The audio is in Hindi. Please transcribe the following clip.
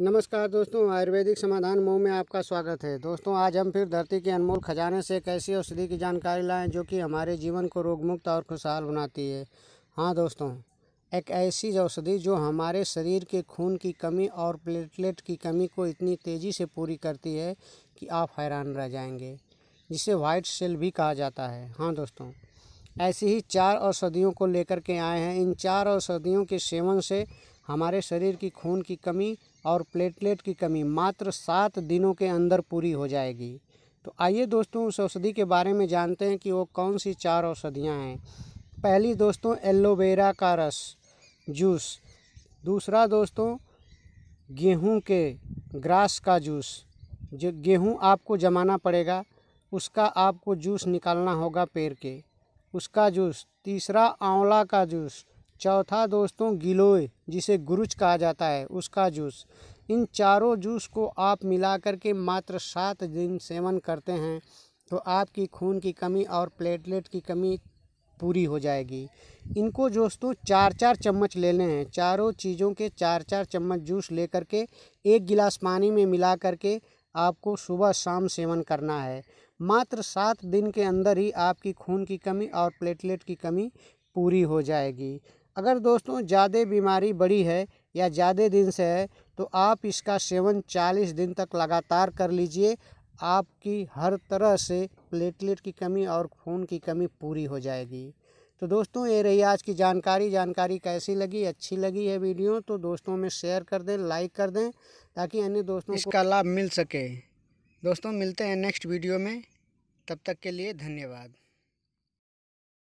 नमस्कार दोस्तों आयुर्वेदिक समाधान मोह में आपका स्वागत है दोस्तों आज हम फिर धरती के अनमोल खजाने से कैसी औषधि की जानकारी लाएं जो कि हमारे जीवन को रोगमुक्त और खुशहाल बनाती है हाँ दोस्तों एक ऐसी औषधि जो हमारे शरीर के खून की कमी और प्लेटलेट की कमी को इतनी तेज़ी से पूरी करती है कि आप हैरान रह जाएंगे जिसे वाइट सेल भी कहा जाता है हाँ दोस्तों ऐसी ही चार औषधियों को लेकर के आए हैं इन चार औषधियों के सेवन से हमारे शरीर की खून की कमी और प्लेटलेट की कमी मात्र सात दिनों के अंदर पूरी हो जाएगी तो आइए दोस्तों उस औषधि के बारे में जानते हैं कि वो कौन सी चार औषधियाँ हैं पहली दोस्तों एलोवेरा का रस जूस दूसरा दोस्तों गेहूं के ग्रास का जूस जो गेहूं आपको जमाना पड़ेगा उसका आपको जूस निकालना होगा पेड़ के उसका जूस तीसरा आंवला का जूस चौथा दोस्तों गिलोय जिसे गुरुच कहा जाता है उसका जूस इन चारों जूस को आप मिला कर के मात्र सात दिन सेवन करते हैं तो आपकी खून की कमी और प्लेटलेट की कमी पूरी हो जाएगी इनको दोस्तों चार चार चम्मच लेने हैं चारों चीज़ों के चार चार चम्मच जूस ले कर के एक गिलास पानी में मिला कर के आपको सुबह शाम सेवन करना है मात्र सात दिन के अंदर ही आपकी खून की कमी और प्लेटलेट की कमी पूरी हो जाएगी अगर दोस्तों ज़्यादा बीमारी बड़ी है या ज़्यादा दिन से है तो आप इसका सेवन 40 दिन तक लगातार कर लीजिए आपकी हर तरह से प्लेटलेट की कमी और खून की कमी पूरी हो जाएगी तो दोस्तों ये रही आज की जानकारी जानकारी कैसी लगी अच्छी लगी है वीडियो तो दोस्तों में शेयर कर दें लाइक कर दें ताकि अन्य दोस्तों इसका लाभ मिल सके दोस्तों मिलते हैं नेक्स्ट वीडियो में तब तक के लिए धन्यवाद